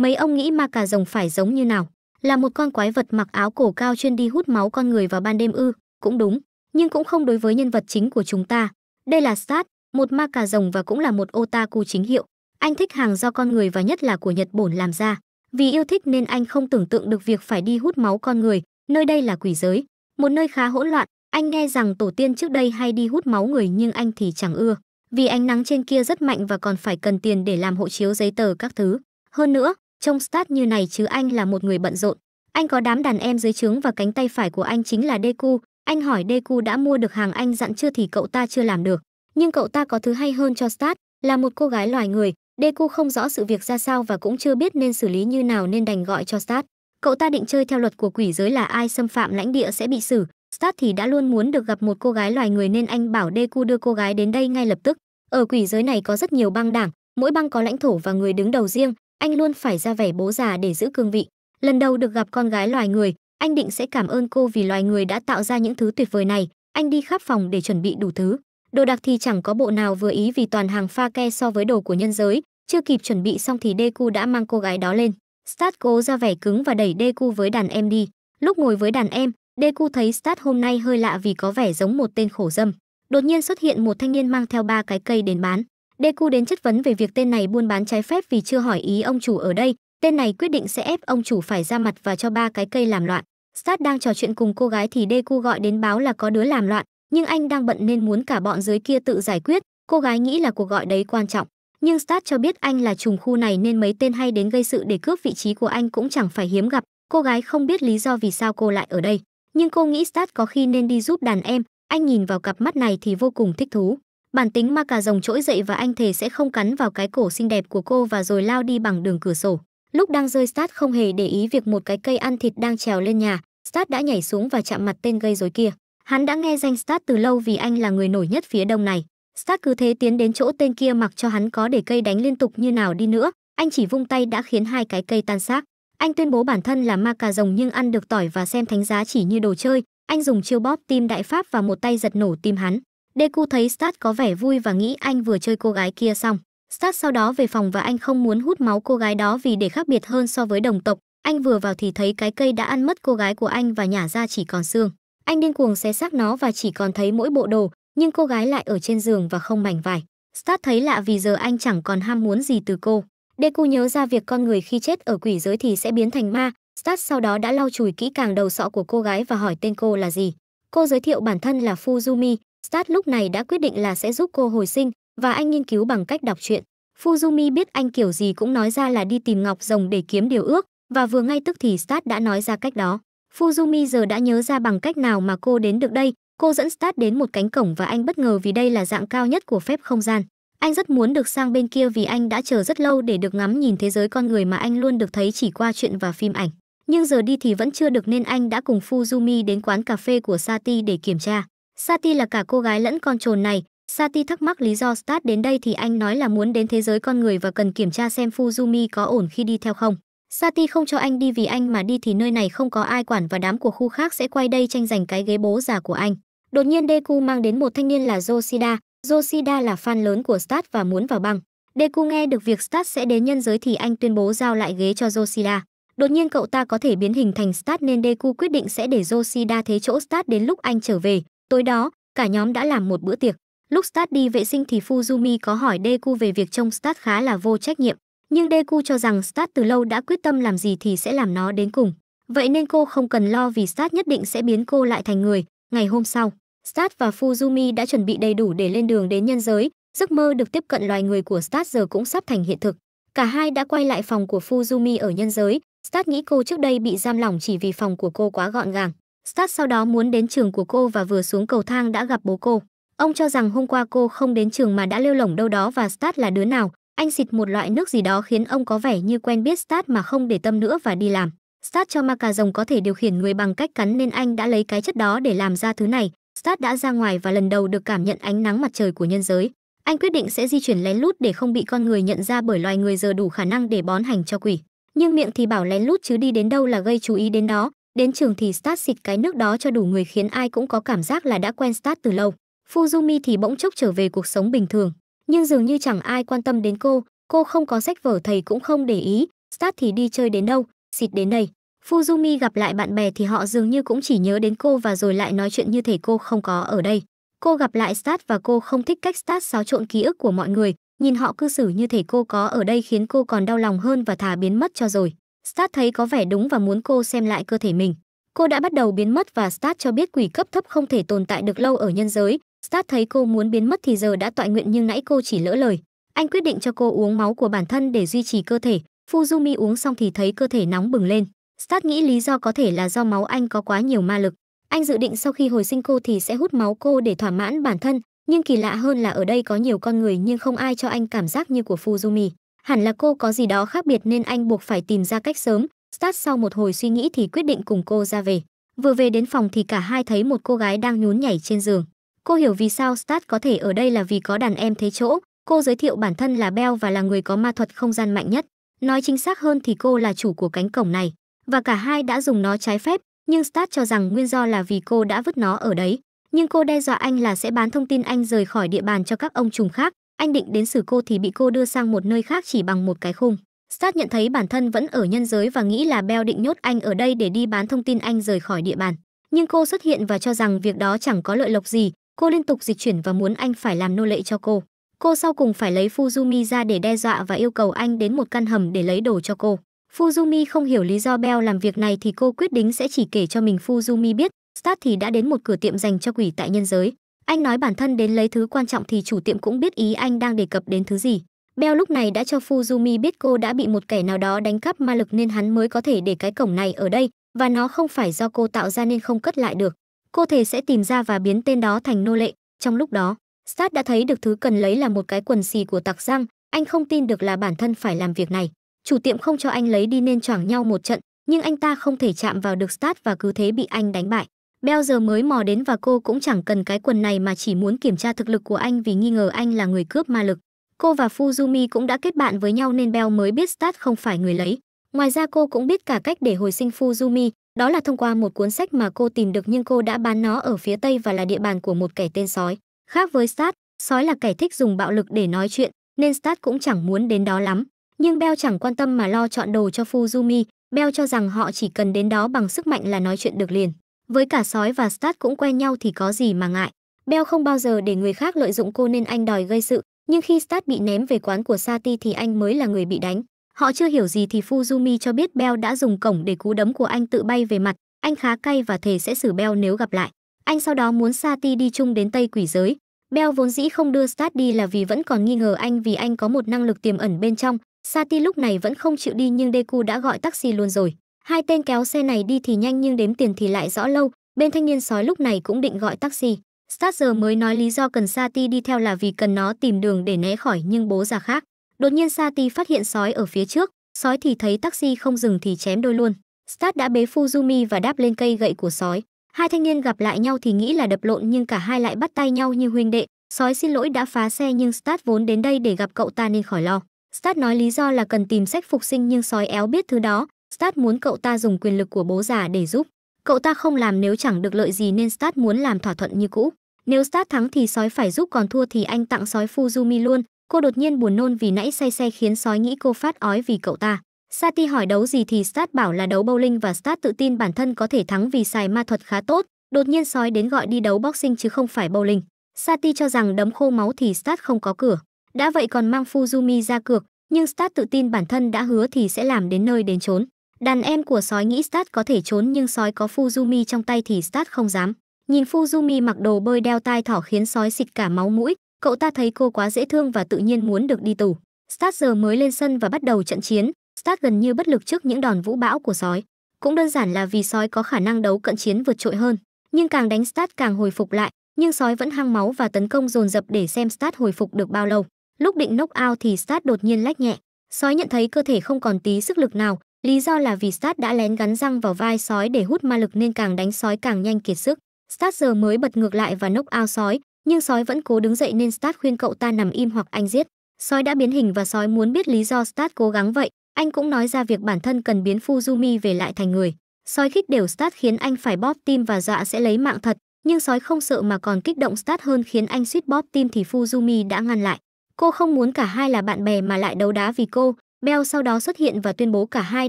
Mấy ông nghĩ ma cà rồng phải giống như nào? Là một con quái vật mặc áo cổ cao chuyên đi hút máu con người vào ban đêm ư? Cũng đúng, nhưng cũng không đối với nhân vật chính của chúng ta. Đây là sát, một ma cà rồng và cũng là một otaku chính hiệu. Anh thích hàng do con người và nhất là của Nhật Bổn làm ra. Vì yêu thích nên anh không tưởng tượng được việc phải đi hút máu con người, nơi đây là quỷ giới, một nơi khá hỗn loạn. Anh nghe rằng tổ tiên trước đây hay đi hút máu người nhưng anh thì chẳng ưa, vì ánh nắng trên kia rất mạnh và còn phải cần tiền để làm hộ chiếu giấy tờ các thứ. Hơn nữa, trong start như này chứ anh là một người bận rộn. Anh có đám đàn em dưới trướng và cánh tay phải của anh chính là Deku. Anh hỏi Deku đã mua được hàng anh dặn chưa thì cậu ta chưa làm được. Nhưng cậu ta có thứ hay hơn cho start là một cô gái loài người. Deku không rõ sự việc ra sao và cũng chưa biết nên xử lý như nào nên đành gọi cho start Cậu ta định chơi theo luật của quỷ giới là ai xâm phạm lãnh địa sẽ bị xử. start thì đã luôn muốn được gặp một cô gái loài người nên anh bảo Deku đưa cô gái đến đây ngay lập tức. Ở quỷ giới này có rất nhiều băng đảng, mỗi băng có lãnh thổ và người đứng đầu riêng, anh luôn phải ra vẻ bố già để giữ cương vị. Lần đầu được gặp con gái loài người, anh định sẽ cảm ơn cô vì loài người đã tạo ra những thứ tuyệt vời này. Anh đi khắp phòng để chuẩn bị đủ thứ. Đồ đặc thì chẳng có bộ nào vừa ý vì toàn hàng pha ke so với đồ của nhân giới. Chưa kịp chuẩn bị xong thì Deku đã mang cô gái đó lên. Start cố ra vẻ cứng và đẩy Deku với đàn em đi. Lúc ngồi với đàn em, Deku thấy Start hôm nay hơi lạ vì có vẻ giống một tên khổ dâm. Đột nhiên xuất hiện một thanh niên mang theo ba cái cây đến bán. Deku đến chất vấn về việc tên này buôn bán trái phép vì chưa hỏi ý ông chủ ở đây, tên này quyết định sẽ ép ông chủ phải ra mặt và cho ba cái cây làm loạn. Sát đang trò chuyện cùng cô gái thì Deku gọi đến báo là có đứa làm loạn, nhưng anh đang bận nên muốn cả bọn dưới kia tự giải quyết, cô gái nghĩ là cuộc gọi đấy quan trọng. Nhưng Start cho biết anh là trùng khu này nên mấy tên hay đến gây sự để cướp vị trí của anh cũng chẳng phải hiếm gặp. Cô gái không biết lý do vì sao cô lại ở đây, nhưng cô nghĩ Start có khi nên đi giúp đàn em, anh nhìn vào cặp mắt này thì vô cùng thích thú. Bản tính ma cà rồng trỗi dậy và anh thề sẽ không cắn vào cái cổ xinh đẹp của cô và rồi lao đi bằng đường cửa sổ. Lúc đang rơi Stat không hề để ý việc một cái cây ăn thịt đang trèo lên nhà, Stat đã nhảy xuống và chạm mặt tên gây rối kia. Hắn đã nghe danh Stat từ lâu vì anh là người nổi nhất phía đông này. Stat cứ thế tiến đến chỗ tên kia mặc cho hắn có để cây đánh liên tục như nào đi nữa, anh chỉ vung tay đã khiến hai cái cây tan xác. Anh tuyên bố bản thân là ma cà rồng nhưng ăn được tỏi và xem thánh giá chỉ như đồ chơi. Anh dùng chiêu bóp tim đại pháp và một tay giật nổ tim hắn. Deku thấy Stat có vẻ vui và nghĩ anh vừa chơi cô gái kia xong. Stat sau đó về phòng và anh không muốn hút máu cô gái đó vì để khác biệt hơn so với đồng tộc. Anh vừa vào thì thấy cái cây đã ăn mất cô gái của anh và nhả ra chỉ còn xương. Anh điên cuồng xé xác nó và chỉ còn thấy mỗi bộ đồ, nhưng cô gái lại ở trên giường và không mảnh vải. Stat thấy lạ vì giờ anh chẳng còn ham muốn gì từ cô. Deku nhớ ra việc con người khi chết ở quỷ giới thì sẽ biến thành ma. Stat sau đó đã lau chùi kỹ càng đầu sọ của cô gái và hỏi tên cô là gì. Cô giới thiệu bản thân là Fuzumi, Stat lúc này đã quyết định là sẽ giúp cô hồi sinh và anh nghiên cứu bằng cách đọc truyện. Fuzumi biết anh kiểu gì cũng nói ra là đi tìm ngọc rồng để kiếm điều ước và vừa ngay tức thì Stat đã nói ra cách đó. Fuzumi giờ đã nhớ ra bằng cách nào mà cô đến được đây. Cô dẫn Stat đến một cánh cổng và anh bất ngờ vì đây là dạng cao nhất của phép không gian. Anh rất muốn được sang bên kia vì anh đã chờ rất lâu để được ngắm nhìn thế giới con người mà anh luôn được thấy chỉ qua chuyện và phim ảnh. Nhưng giờ đi thì vẫn chưa được nên anh đã cùng Fuzumi đến quán cà phê của Sati để kiểm tra. Sati là cả cô gái lẫn con trồn này. Sati thắc mắc lý do Stat đến đây thì anh nói là muốn đến thế giới con người và cần kiểm tra xem Fuzumi có ổn khi đi theo không. Sati không cho anh đi vì anh mà đi thì nơi này không có ai quản và đám của khu khác sẽ quay đây tranh giành cái ghế bố già của anh. Đột nhiên Deku mang đến một thanh niên là Yoshida. Yoshida là fan lớn của Stat và muốn vào băng. Deku nghe được việc Stat sẽ đến nhân giới thì anh tuyên bố giao lại ghế cho Yoshida. Đột nhiên cậu ta có thể biến hình thành Stat nên Deku quyết định sẽ để Yoshida thế chỗ Stat đến lúc anh trở về. Tối đó, cả nhóm đã làm một bữa tiệc. Lúc Stat đi vệ sinh thì Fuzumi có hỏi Deku về việc trông Stat khá là vô trách nhiệm, nhưng Deku cho rằng Stat từ lâu đã quyết tâm làm gì thì sẽ làm nó đến cùng. Vậy nên cô không cần lo vì Stat nhất định sẽ biến cô lại thành người. Ngày hôm sau, Stat và Fuzumi đã chuẩn bị đầy đủ để lên đường đến nhân giới, giấc mơ được tiếp cận loài người của Stat giờ cũng sắp thành hiện thực. Cả hai đã quay lại phòng của Fuzumi ở nhân giới, Stat nghĩ cô trước đây bị giam lỏng chỉ vì phòng của cô quá gọn gàng. Stat sau đó muốn đến trường của cô và vừa xuống cầu thang đã gặp bố cô. Ông cho rằng hôm qua cô không đến trường mà đã lêu lỏng đâu đó và Stat là đứa nào. Anh xịt một loại nước gì đó khiến ông có vẻ như quen biết Stat mà không để tâm nữa và đi làm. Stat cho ma cà rồng có thể điều khiển người bằng cách cắn nên anh đã lấy cái chất đó để làm ra thứ này. Stat đã ra ngoài và lần đầu được cảm nhận ánh nắng mặt trời của nhân giới. Anh quyết định sẽ di chuyển lén lút để không bị con người nhận ra bởi loài người giờ đủ khả năng để bón hành cho quỷ. Nhưng miệng thì bảo lén lút chứ đi đến đâu là gây chú ý đến đó. Đến trường thì start xịt cái nước đó cho đủ người khiến ai cũng có cảm giác là đã quen start từ lâu. Fuzumi thì bỗng chốc trở về cuộc sống bình thường, nhưng dường như chẳng ai quan tâm đến cô, cô không có sách vở thầy cũng không để ý, start thì đi chơi đến đâu, xịt đến đây. Fuzumi gặp lại bạn bè thì họ dường như cũng chỉ nhớ đến cô và rồi lại nói chuyện như thể cô không có ở đây. Cô gặp lại Stat và cô không thích cách Stat xáo trộn ký ức của mọi người, nhìn họ cư xử như thể cô có ở đây khiến cô còn đau lòng hơn và thà biến mất cho rồi. Start thấy có vẻ đúng và muốn cô xem lại cơ thể mình. Cô đã bắt đầu biến mất và Start cho biết quỷ cấp thấp không thể tồn tại được lâu ở nhân giới. Start thấy cô muốn biến mất thì giờ đã tọa nguyện nhưng nãy cô chỉ lỡ lời. Anh quyết định cho cô uống máu của bản thân để duy trì cơ thể. Fuzumi uống xong thì thấy cơ thể nóng bừng lên. Start nghĩ lý do có thể là do máu anh có quá nhiều ma lực. Anh dự định sau khi hồi sinh cô thì sẽ hút máu cô để thỏa mãn bản thân, nhưng kỳ lạ hơn là ở đây có nhiều con người nhưng không ai cho anh cảm giác như của Fuzumi. Hẳn là cô có gì đó khác biệt nên anh buộc phải tìm ra cách sớm. Start sau một hồi suy nghĩ thì quyết định cùng cô ra về. Vừa về đến phòng thì cả hai thấy một cô gái đang nhún nhảy trên giường. Cô hiểu vì sao Start có thể ở đây là vì có đàn em thế chỗ. Cô giới thiệu bản thân là Bell và là người có ma thuật không gian mạnh nhất. Nói chính xác hơn thì cô là chủ của cánh cổng này. Và cả hai đã dùng nó trái phép, nhưng Start cho rằng nguyên do là vì cô đã vứt nó ở đấy. Nhưng cô đe dọa anh là sẽ bán thông tin anh rời khỏi địa bàn cho các ông trùng khác, anh định đến xử cô thì bị cô đưa sang một nơi khác chỉ bằng một cái khung. Stat nhận thấy bản thân vẫn ở nhân giới và nghĩ là Bell định nhốt anh ở đây để đi bán thông tin anh rời khỏi địa bàn. Nhưng cô xuất hiện và cho rằng việc đó chẳng có lợi lộc gì, cô liên tục dịch chuyển và muốn anh phải làm nô lệ cho cô. Cô sau cùng phải lấy Fuzumi ra để đe dọa và yêu cầu anh đến một căn hầm để lấy đồ cho cô. Fuzumi không hiểu lý do Bell làm việc này thì cô quyết định sẽ chỉ kể cho mình Fuzumi biết, Stat thì đã đến một cửa tiệm dành cho quỷ tại nhân giới. Anh nói bản thân đến lấy thứ quan trọng thì chủ tiệm cũng biết ý anh đang đề cập đến thứ gì. Beo lúc này đã cho Fuzumi biết cô đã bị một kẻ nào đó đánh cắp ma lực nên hắn mới có thể để cái cổng này ở đây và nó không phải do cô tạo ra nên không cất lại được. Cô thể sẽ tìm ra và biến tên đó thành nô lệ. Trong lúc đó, Stat đã thấy được thứ cần lấy là một cái quần xì của tặc răng. Anh không tin được là bản thân phải làm việc này. Chủ tiệm không cho anh lấy đi nên choảng nhau một trận, nhưng anh ta không thể chạm vào được Stat và cứ thế bị anh đánh bại. Beo giờ mới mò đến và cô cũng chẳng cần cái quần này mà chỉ muốn kiểm tra thực lực của anh vì nghi ngờ anh là người cướp ma lực. Cô và Fuzumi cũng đã kết bạn với nhau nên Beo mới biết Stat không phải người lấy. Ngoài ra cô cũng biết cả cách để hồi sinh Fuzumi, đó là thông qua một cuốn sách mà cô tìm được nhưng cô đã bán nó ở phía Tây và là địa bàn của một kẻ tên sói. Khác với Stat, sói là kẻ thích dùng bạo lực để nói chuyện, nên Stat cũng chẳng muốn đến đó lắm. Nhưng Beo chẳng quan tâm mà lo chọn đồ cho Fuzumi, Beo cho rằng họ chỉ cần đến đó bằng sức mạnh là nói chuyện được liền. Với cả sói và Stat cũng quen nhau thì có gì mà ngại. Bell không bao giờ để người khác lợi dụng cô nên anh đòi gây sự, nhưng khi Stat bị ném về quán của Sati thì anh mới là người bị đánh. Họ chưa hiểu gì thì Fuzumi cho biết Bell đã dùng cổng để cú đấm của anh tự bay về mặt, anh khá cay và thề sẽ xử Bell nếu gặp lại. Anh sau đó muốn Sati đi chung đến Tây Quỷ Giới. Bell vốn dĩ không đưa Stat đi là vì vẫn còn nghi ngờ anh vì anh có một năng lực tiềm ẩn bên trong. Sati lúc này vẫn không chịu đi nhưng Deku đã gọi taxi luôn rồi. Hai tên kéo xe này đi thì nhanh nhưng đếm tiền thì lại rõ lâu, bên thanh niên sói lúc này cũng định gọi taxi. Start giờ mới nói lý do cần Sati đi theo là vì cần nó tìm đường để né khỏi nhưng bố già khác. Đột nhiên Sati phát hiện sói ở phía trước, sói thì thấy taxi không dừng thì chém đôi luôn. Start đã bế Fuzumi và đáp lên cây gậy của sói. Hai thanh niên gặp lại nhau thì nghĩ là đập lộn nhưng cả hai lại bắt tay nhau như huynh đệ. Sói xin lỗi đã phá xe nhưng Start vốn đến đây để gặp cậu ta nên khỏi lo. Start nói lý do là cần tìm sách phục sinh nhưng sói éo biết thứ đó, Stat muốn cậu ta dùng quyền lực của bố già để giúp. Cậu ta không làm nếu chẳng được lợi gì nên Stat muốn làm thỏa thuận như cũ. Nếu Stat thắng thì sói phải giúp còn thua thì anh tặng sói Fuzumi luôn. Cô đột nhiên buồn nôn vì nãy say xe khiến sói nghĩ cô phát ói vì cậu ta. Sati hỏi đấu gì thì Stat bảo là đấu bowling và Stat tự tin bản thân có thể thắng vì xài ma thuật khá tốt. Đột nhiên sói đến gọi đi đấu boxing chứ không phải bowling. Sati cho rằng đấm khô máu thì Stat không có cửa. Đã vậy còn mang Fuzumi ra cược, nhưng Stat tự tin bản thân đã hứa thì sẽ làm đến nơi đến chốn. Đàn em của sói nghĩ Stat có thể trốn nhưng sói có Fuzumi trong tay thì Stat không dám. Nhìn Fuzumi mặc đồ bơi đeo tai thỏ khiến sói xịt cả máu mũi, cậu ta thấy cô quá dễ thương và tự nhiên muốn được đi tù. Stat giờ mới lên sân và bắt đầu trận chiến, Stat gần như bất lực trước những đòn vũ bão của sói. Cũng đơn giản là vì sói có khả năng đấu cận chiến vượt trội hơn, nhưng càng đánh Stat càng hồi phục lại, nhưng sói vẫn hăng máu và tấn công dồn dập để xem Stat hồi phục được bao lâu. Lúc định knock out thì Stat đột nhiên lách nhẹ, sói nhận thấy cơ thể không còn tí sức lực nào, Lý do là vì Stat đã lén gắn răng vào vai sói để hút ma lực nên càng đánh sói càng nhanh kiệt sức. Stat giờ mới bật ngược lại và nốc ao sói, nhưng sói vẫn cố đứng dậy nên Stat khuyên cậu ta nằm im hoặc anh giết. Sói đã biến hình và sói muốn biết lý do Stat cố gắng vậy, anh cũng nói ra việc bản thân cần biến Fuzumi về lại thành người. Sói khích đều Stat khiến anh phải bóp tim và dọa sẽ lấy mạng thật, nhưng sói không sợ mà còn kích động Stat hơn khiến anh suýt bóp tim thì Fuzumi đã ngăn lại. Cô không muốn cả hai là bạn bè mà lại đấu đá vì cô, Bell sau đó xuất hiện và tuyên bố cả hai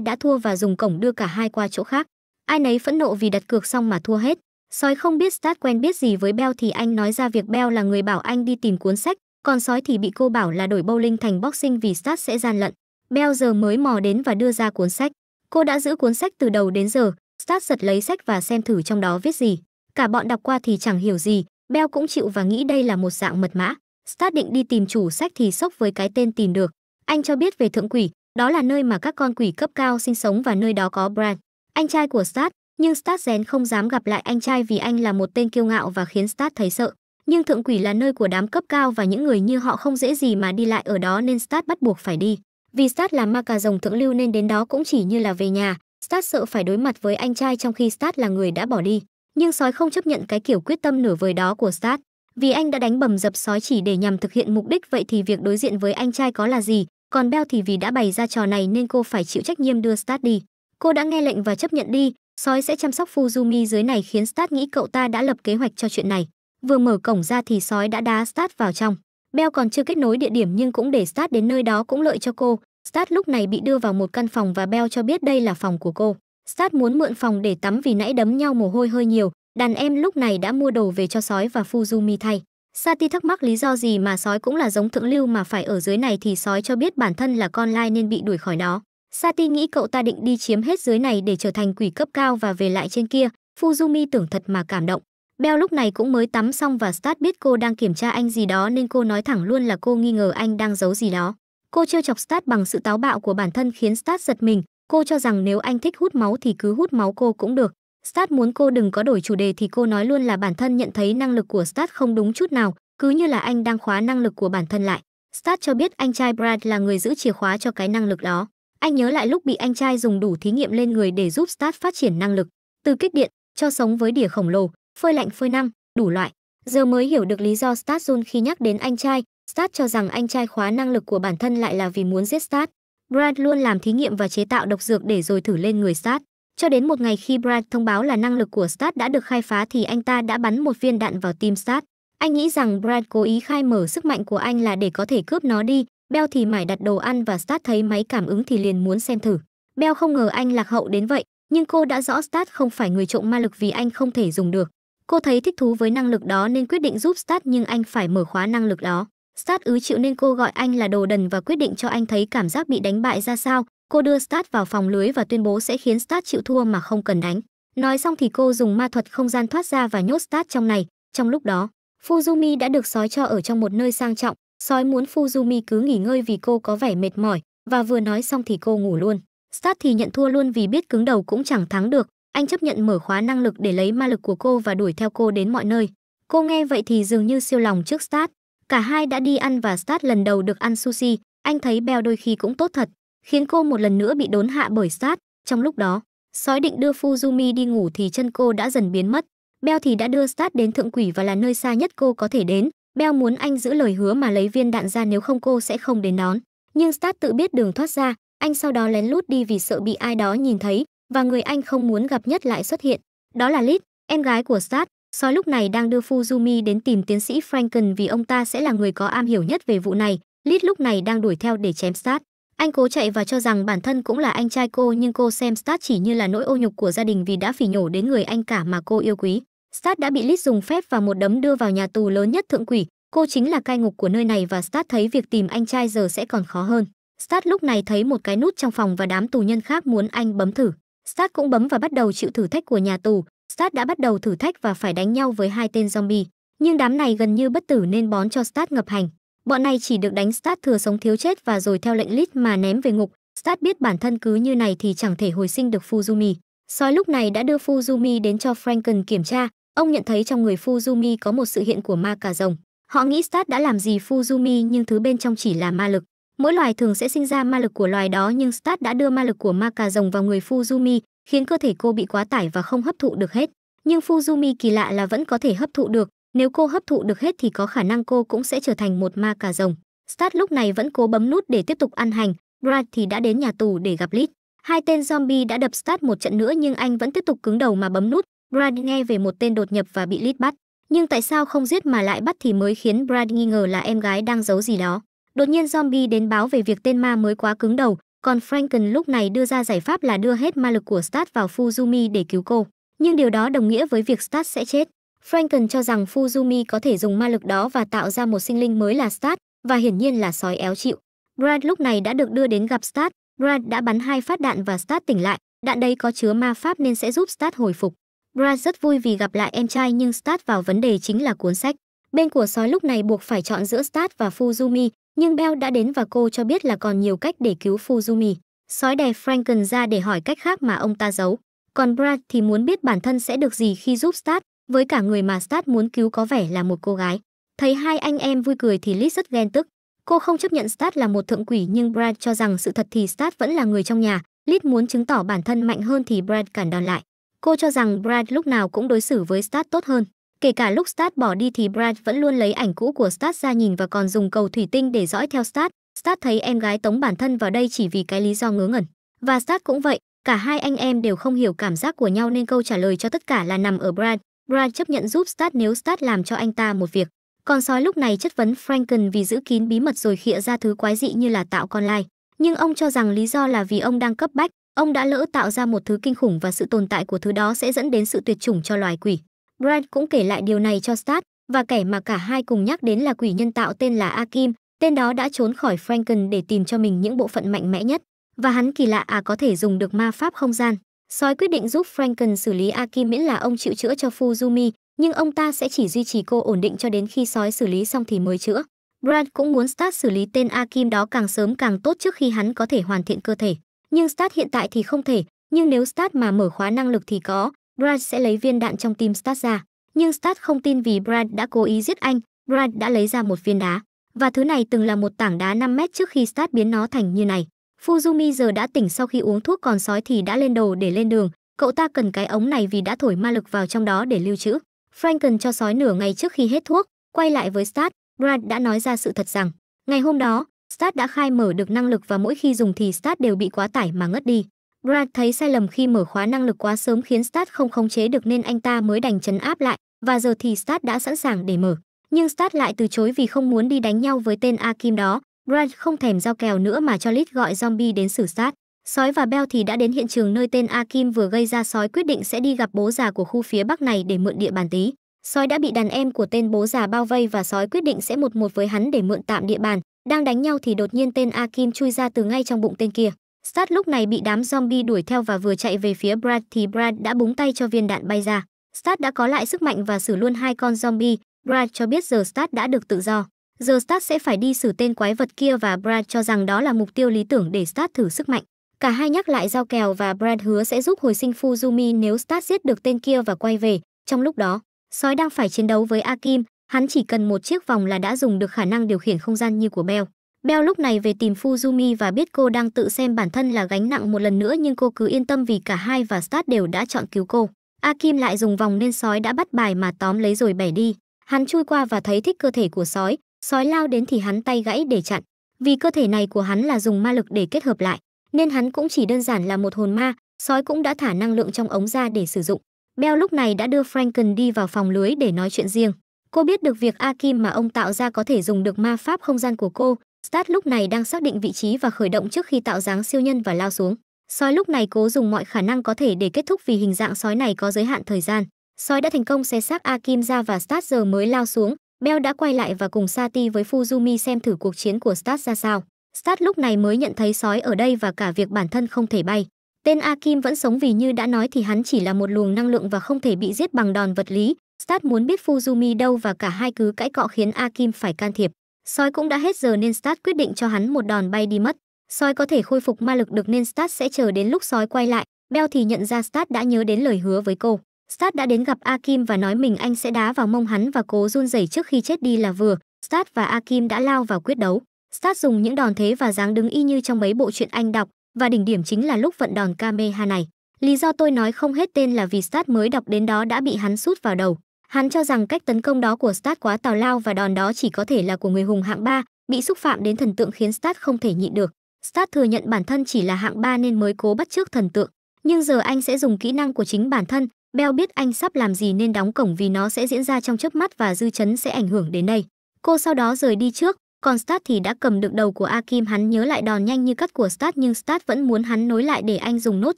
đã thua và dùng cổng đưa cả hai qua chỗ khác. Ai nấy phẫn nộ vì đặt cược xong mà thua hết. Sói không biết Stat quen biết gì với Bell thì anh nói ra việc Bell là người bảo anh đi tìm cuốn sách, còn sói thì bị cô bảo là đổi bowling thành boxing vì Stat sẽ gian lận. Bell giờ mới mò đến và đưa ra cuốn sách. Cô đã giữ cuốn sách từ đầu đến giờ, Stat giật lấy sách và xem thử trong đó viết gì. Cả bọn đọc qua thì chẳng hiểu gì, Bell cũng chịu và nghĩ đây là một dạng mật mã. Stat định đi tìm chủ sách thì sốc với cái tên tìm được. Anh cho biết về thượng quỷ, đó là nơi mà các con quỷ cấp cao sinh sống và nơi đó có Bran, anh trai của Stat, nhưng Stat rén không dám gặp lại anh trai vì anh là một tên kiêu ngạo và khiến Stat thấy sợ. Nhưng thượng quỷ là nơi của đám cấp cao và những người như họ không dễ gì mà đi lại ở đó nên Stat bắt buộc phải đi. Vì Stat là ma cà rồng thượng lưu nên đến đó cũng chỉ như là về nhà, Stat sợ phải đối mặt với anh trai trong khi Stat là người đã bỏ đi. Nhưng sói không chấp nhận cái kiểu quyết tâm nửa vời đó của Stat. Vì anh đã đánh bầm dập sói chỉ để nhằm thực hiện mục đích vậy thì việc đối diện với anh trai có là gì, còn Beo thì vì đã bày ra trò này nên cô phải chịu trách nhiệm đưa Stat đi. Cô đã nghe lệnh và chấp nhận đi, sói sẽ chăm sóc Fuzumi dưới này khiến Stat nghĩ cậu ta đã lập kế hoạch cho chuyện này. Vừa mở cổng ra thì sói đã đá Stat vào trong. Beo còn chưa kết nối địa điểm nhưng cũng để Stat đến nơi đó cũng lợi cho cô. Stat lúc này bị đưa vào một căn phòng và Beo cho biết đây là phòng của cô. Stat muốn mượn phòng để tắm vì nãy đấm nhau mồ hôi hơi nhiều, đàn em lúc này đã mua đồ về cho sói và Fuzumi thay. Sati thắc mắc lý do gì mà sói cũng là giống thượng lưu mà phải ở dưới này thì sói cho biết bản thân là con lai nên bị đuổi khỏi đó. Sati nghĩ cậu ta định đi chiếm hết dưới này để trở thành quỷ cấp cao và về lại trên kia. Fuzumi tưởng thật mà cảm động. Beo lúc này cũng mới tắm xong và Stat biết cô đang kiểm tra anh gì đó nên cô nói thẳng luôn là cô nghi ngờ anh đang giấu gì đó. Cô trêu chọc Stat bằng sự táo bạo của bản thân khiến Stat giật mình. Cô cho rằng nếu anh thích hút máu thì cứ hút máu cô cũng được. Stat muốn cô đừng có đổi chủ đề thì cô nói luôn là bản thân nhận thấy năng lực của Stat không đúng chút nào, cứ như là anh đang khóa năng lực của bản thân lại. Stat cho biết anh trai Brad là người giữ chìa khóa cho cái năng lực đó. Anh nhớ lại lúc bị anh trai dùng đủ thí nghiệm lên người để giúp Stat phát triển năng lực, từ kích điện cho sống với đỉa khổng lồ, phơi lạnh phơi năng, đủ loại. Giờ mới hiểu được lý do Stat run khi nhắc đến anh trai, Stat cho rằng anh trai khóa năng lực của bản thân lại là vì muốn giết Stat. Brad luôn làm thí nghiệm và chế tạo độc dược để rồi thử lên người Stat. Cho đến một ngày khi Bright thông báo là năng lực của Stat đã được khai phá thì anh ta đã bắn một viên đạn vào tim Stat. Anh nghĩ rằng Bright cố ý khai mở sức mạnh của anh là để có thể cướp nó đi. Bell thì mải đặt đồ ăn và Stat thấy máy cảm ứng thì liền muốn xem thử. Bell không ngờ anh lạc hậu đến vậy, nhưng cô đã rõ Stat không phải người trộm ma lực vì anh không thể dùng được. Cô thấy thích thú với năng lực đó nên quyết định giúp Stat nhưng anh phải mở khóa năng lực đó. Stat ứ chịu nên cô gọi anh là đồ đần và quyết định cho anh thấy cảm giác bị đánh bại ra sao, cô đưa Stat vào phòng lưới và tuyên bố sẽ khiến Stat chịu thua mà không cần đánh. Nói xong thì cô dùng ma thuật không gian thoát ra và nhốt Stat trong này. Trong lúc đó, Fuzumi đã được sói cho ở trong một nơi sang trọng. Sói muốn Fuzumi cứ nghỉ ngơi vì cô có vẻ mệt mỏi và vừa nói xong thì cô ngủ luôn. Stat thì nhận thua luôn vì biết cứng đầu cũng chẳng thắng được. Anh chấp nhận mở khóa năng lực để lấy ma lực của cô và đuổi theo cô đến mọi nơi. Cô nghe vậy thì dường như siêu lòng trước Stat. Cả hai đã đi ăn và Stat lần đầu được ăn sushi. Anh thấy Bell đôi khi cũng tốt thật khiến cô một lần nữa bị đốn hạ bởi sát. Trong lúc đó, sói định đưa Fuzumi đi ngủ thì chân cô đã dần biến mất. Beo thì đã đưa sát đến thượng quỷ và là nơi xa nhất cô có thể đến. Beo muốn anh giữ lời hứa mà lấy viên đạn ra nếu không cô sẽ không đến đón. Nhưng Sát tự biết đường thoát ra, anh sau đó lén lút đi vì sợ bị ai đó nhìn thấy và người anh không muốn gặp nhất lại xuất hiện. Đó là Lit, em gái của Sát. Sói lúc này đang đưa Fuzumi đến tìm tiến sĩ Franken vì ông ta sẽ là người có am hiểu nhất về vụ này. Lit lúc này đang đuổi theo để chém Sát. Anh cố chạy và cho rằng bản thân cũng là anh trai cô nhưng cô xem Stat chỉ như là nỗi ô nhục của gia đình vì đã phỉ nhổ đến người anh cả mà cô yêu quý. Stat đã bị Lit dùng phép và một đấm đưa vào nhà tù lớn nhất thượng quỷ. Cô chính là cai ngục của nơi này và Stat thấy việc tìm anh trai giờ sẽ còn khó hơn. Stat lúc này thấy một cái nút trong phòng và đám tù nhân khác muốn anh bấm thử. Stat cũng bấm và bắt đầu chịu thử thách của nhà tù. Stat đã bắt đầu thử thách và phải đánh nhau với hai tên zombie. Nhưng đám này gần như bất tử nên bón cho Stat ngập hành. Bọn này chỉ được đánh Stat thừa sống thiếu chết và rồi theo lệnh Lit mà ném về ngục. Stat biết bản thân cứ như này thì chẳng thể hồi sinh được Fuzumi. Sói lúc này đã đưa Fuzumi đến cho Franken kiểm tra. Ông nhận thấy trong người Fuzumi có một sự hiện của ma cà rồng. Họ nghĩ Stat đã làm gì Fuzumi nhưng thứ bên trong chỉ là ma lực. Mỗi loài thường sẽ sinh ra ma lực của loài đó nhưng Stat đã đưa ma lực của ma cà rồng vào người Fuzumi, khiến cơ thể cô bị quá tải và không hấp thụ được hết. Nhưng Fuzumi kỳ lạ là vẫn có thể hấp thụ được, nếu cô hấp thụ được hết thì có khả năng cô cũng sẽ trở thành một ma cà rồng. Start lúc này vẫn cố bấm nút để tiếp tục ăn hành, Brad thì đã đến nhà tù để gặp Lit. Hai tên zombie đã đập Start một trận nữa nhưng anh vẫn tiếp tục cứng đầu mà bấm nút. Brad nghe về một tên đột nhập và bị Lit bắt. Nhưng tại sao không giết mà lại bắt thì mới khiến Brad nghi ngờ là em gái đang giấu gì đó. Đột nhiên zombie đến báo về việc tên ma mới quá cứng đầu, còn Franken lúc này đưa ra giải pháp là đưa hết ma lực của Start vào Fuzumi để cứu cô. Nhưng điều đó đồng nghĩa với việc Start sẽ chết. Franken cho rằng Fuzumi có thể dùng ma lực đó và tạo ra một sinh linh mới là Stat, và hiển nhiên là sói éo chịu. Brad lúc này đã được đưa đến gặp Stat, Brad đã bắn hai phát đạn và Stat tỉnh lại, đạn đây có chứa ma pháp nên sẽ giúp Stat hồi phục. Brad rất vui vì gặp lại em trai nhưng Stat vào vấn đề chính là cuốn sách. Bên của sói lúc này buộc phải chọn giữa Stat và Fuzumi, nhưng Bell đã đến và cô cho biết là còn nhiều cách để cứu Fuzumi. Sói đè Franken ra để hỏi cách khác mà ông ta giấu. Còn Brad thì muốn biết bản thân sẽ được gì khi giúp Stat, với cả người mà Stat muốn cứu có vẻ là một cô gái. Thấy hai anh em vui cười thì Liz rất ghen tức. Cô không chấp nhận Stat là một thượng quỷ nhưng Brad cho rằng sự thật thì Stat vẫn là người trong nhà. Liz muốn chứng tỏ bản thân mạnh hơn thì Brad cản đòn lại. Cô cho rằng Brad lúc nào cũng đối xử với Stat tốt hơn. Kể cả lúc Stat bỏ đi thì Brad vẫn luôn lấy ảnh cũ của Stat ra nhìn và còn dùng cầu thủy tinh để dõi theo Stat. Stat thấy em gái tống bản thân vào đây chỉ vì cái lý do ngớ ngẩn. Và Stat cũng vậy, cả hai anh em đều không hiểu cảm giác của nhau nên câu trả lời cho tất cả là nằm ở Brad. Brad chấp nhận giúp Stat nếu Stat làm cho anh ta một việc. Con sói lúc này chất vấn Franken vì giữ kín bí mật rồi khịa ra thứ quái dị như là tạo con lai. Nhưng ông cho rằng lý do là vì ông đang cấp bách, ông đã lỡ tạo ra một thứ kinh khủng và sự tồn tại của thứ đó sẽ dẫn đến sự tuyệt chủng cho loài quỷ. Brad cũng kể lại điều này cho Stat, và kẻ mà cả hai cùng nhắc đến là quỷ nhân tạo tên là Akim, tên đó đã trốn khỏi Franken để tìm cho mình những bộ phận mạnh mẽ nhất. Và hắn kỳ lạ à có thể dùng được ma pháp không gian. Sói quyết định giúp Franken xử lý Aki miễn là ông chịu chữa cho Fuzumi, nhưng ông ta sẽ chỉ duy trì cô ổn định cho đến khi sói xử lý xong thì mới chữa. Brad cũng muốn Stat xử lý tên Akim đó càng sớm càng tốt trước khi hắn có thể hoàn thiện cơ thể. Nhưng Stat hiện tại thì không thể, nhưng nếu Stat mà mở khóa năng lực thì có, Brad sẽ lấy viên đạn trong tim Stat ra. Nhưng Stat không tin vì Brad đã cố ý giết anh, Brad đã lấy ra một viên đá. Và thứ này từng là một tảng đá 5 mét trước khi Stat biến nó thành như này. Fuzumi giờ đã tỉnh sau khi uống thuốc còn sói thì đã lên đồ để lên đường, cậu ta cần cái ống này vì đã thổi ma lực vào trong đó để lưu trữ. Franken cho sói nửa ngày trước khi hết thuốc, quay lại với Stat, Grant đã nói ra sự thật rằng, ngày hôm đó, Stat đã khai mở được năng lực và mỗi khi dùng thì Stat đều bị quá tải mà ngất đi. Grant thấy sai lầm khi mở khóa năng lực quá sớm khiến Stat không khống chế được nên anh ta mới đành chấn áp lại, và giờ thì Stat đã sẵn sàng để mở. Nhưng Stat lại từ chối vì không muốn đi đánh nhau với tên Akim đó, Grant không thèm giao kèo nữa mà cho Lit gọi zombie đến xử sát. Sói và Bell thì đã đến hiện trường nơi tên Akim vừa gây ra sói quyết định sẽ đi gặp bố già của khu phía bắc này để mượn địa bàn tí. Sói đã bị đàn em của tên bố già bao vây và sói quyết định sẽ một một với hắn để mượn tạm địa bàn. Đang đánh nhau thì đột nhiên tên Akim chui ra từ ngay trong bụng tên kia. Sát lúc này bị đám zombie đuổi theo và vừa chạy về phía Brad thì Brad đã búng tay cho viên đạn bay ra. Sát đã có lại sức mạnh và xử luôn hai con zombie. Brad cho biết giờ Sát đã được tự do giờ Stat sẽ phải đi xử tên quái vật kia và Brad cho rằng đó là mục tiêu lý tưởng để Stat thử sức mạnh. Cả hai nhắc lại giao kèo và Brad hứa sẽ giúp hồi sinh Fuzumi nếu Stat giết được tên kia và quay về. Trong lúc đó, sói đang phải chiến đấu với Akim, hắn chỉ cần một chiếc vòng là đã dùng được khả năng điều khiển không gian như của Bell. Bell lúc này về tìm Fuzumi và biết cô đang tự xem bản thân là gánh nặng một lần nữa nhưng cô cứ yên tâm vì cả hai và Stat đều đã chọn cứu cô. Akim lại dùng vòng nên sói đã bắt bài mà tóm lấy rồi bẻ đi. Hắn chui qua và thấy thích cơ thể của sói, Sói lao đến thì hắn tay gãy để chặn, vì cơ thể này của hắn là dùng ma lực để kết hợp lại, nên hắn cũng chỉ đơn giản là một hồn ma, sói cũng đã thả năng lượng trong ống ra để sử dụng. Beo lúc này đã đưa Franken đi vào phòng lưới để nói chuyện riêng. Cô biết được việc A Kim mà ông tạo ra có thể dùng được ma pháp không gian của cô. Stat lúc này đang xác định vị trí và khởi động trước khi tạo dáng siêu nhân và lao xuống. Sói lúc này cố dùng mọi khả năng có thể để kết thúc vì hình dạng sói này có giới hạn thời gian. Sói đã thành công xé xác A Kim ra và Stat giờ mới lao xuống, Bell đã quay lại và cùng Sati với Fuzumi xem thử cuộc chiến của Stat ra sao. Stat lúc này mới nhận thấy sói ở đây và cả việc bản thân không thể bay. Tên Akim vẫn sống vì như đã nói thì hắn chỉ là một luồng năng lượng và không thể bị giết bằng đòn vật lý. Stat muốn biết Fuzumi đâu và cả hai cứ cãi cọ khiến Akim phải can thiệp. Sói cũng đã hết giờ nên Stat quyết định cho hắn một đòn bay đi mất. Sói có thể khôi phục ma lực được nên Stat sẽ chờ đến lúc sói quay lại. Bell thì nhận ra Stat đã nhớ đến lời hứa với cô. Stat đã đến gặp Akim và nói mình anh sẽ đá vào mông hắn và cố run rẩy trước khi chết đi là vừa. Stat và Akim đã lao vào quyết đấu. Stat dùng những đòn thế và dáng đứng y như trong mấy bộ truyện anh đọc và đỉnh điểm chính là lúc vận đòn Kameha này. Lý do tôi nói không hết tên là vì Stat mới đọc đến đó đã bị hắn sút vào đầu. Hắn cho rằng cách tấn công đó của Stat quá tào lao và đòn đó chỉ có thể là của người hùng hạng 3, bị xúc phạm đến thần tượng khiến Stat không thể nhịn được. Stat thừa nhận bản thân chỉ là hạng 3 nên mới cố bắt trước thần tượng, nhưng giờ anh sẽ dùng kỹ năng của chính bản thân, Bell biết anh sắp làm gì nên đóng cổng vì nó sẽ diễn ra trong chớp mắt và dư chấn sẽ ảnh hưởng đến đây. Cô sau đó rời đi trước, còn Stat thì đã cầm được đầu của Akim hắn nhớ lại đòn nhanh như cắt của Stat nhưng Stat vẫn muốn hắn nối lại để anh dùng nốt